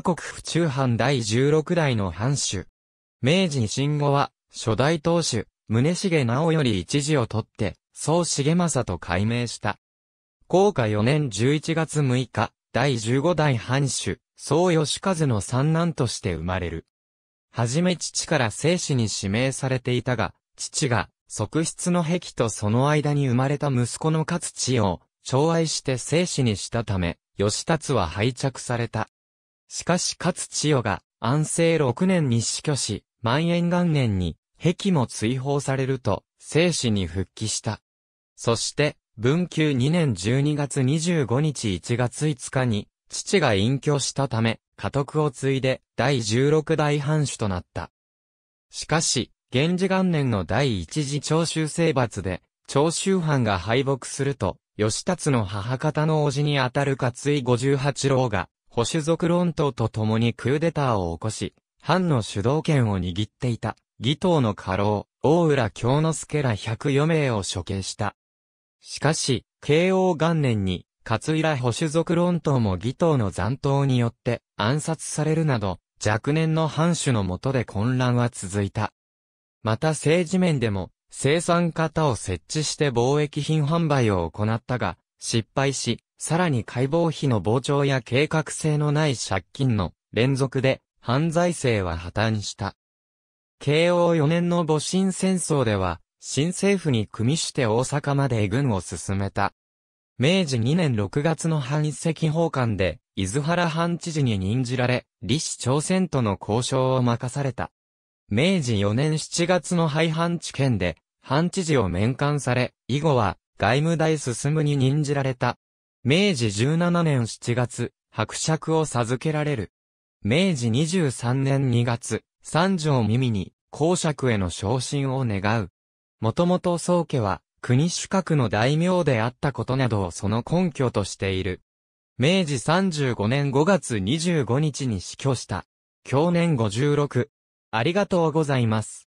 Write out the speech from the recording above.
国府中藩第16代の藩主。明治維新後は、初代当主、宗重直より一時を取って、総重政と改名した。高下4年11月6日、第15代藩主、総義和の三男として生まれる。はじめ父から生死に指名されていたが、父が、側室の壁とその間に生まれた息子の勝千を、寵愛して生死にしたため、義達は敗着された。しかし勝千代が安政6年に死去し、万延元年に壁も追放されると、生死に復帰した。そして、文久2年12月25日1月5日に、父が隠居したため、家督を継いで、第16代藩主となった。しかし、源氏元年の第一次長州征伐で、長州藩が敗北すると、吉達の母方の叔父にあたる勝井五十八郎が、保守族論闘と共にクーデターを起こし、藩の主導権を握っていた、義党の家老、大浦京之助ら104名を処刑した。しかし、慶応元年に、勝浦保守族論闘も義党の残党によって暗殺されるなど、若年の藩主の下で混乱は続いた。また政治面でも、生産型を設置して貿易品販売を行ったが、失敗し、さらに解剖費の膨張や計画性のない借金の連続で、犯罪性は破綻した。慶応4年の戊辰戦争では、新政府に組みして大阪まで軍を進めた。明治2年6月の反遺石奉還で、伊豆原藩知事に任じられ、李氏朝鮮との交渉を任された。明治4年7月の廃藩置県で、藩知事を免官され、以後は、外務大進むに任じられた。明治17年7月、伯爵を授けられる。明治23年2月、三条耳に公爵への昇進を願う。もともと宗家は国主格の大名であったことなどをその根拠としている。明治35年5月25日に死去した。去年56。ありがとうございます。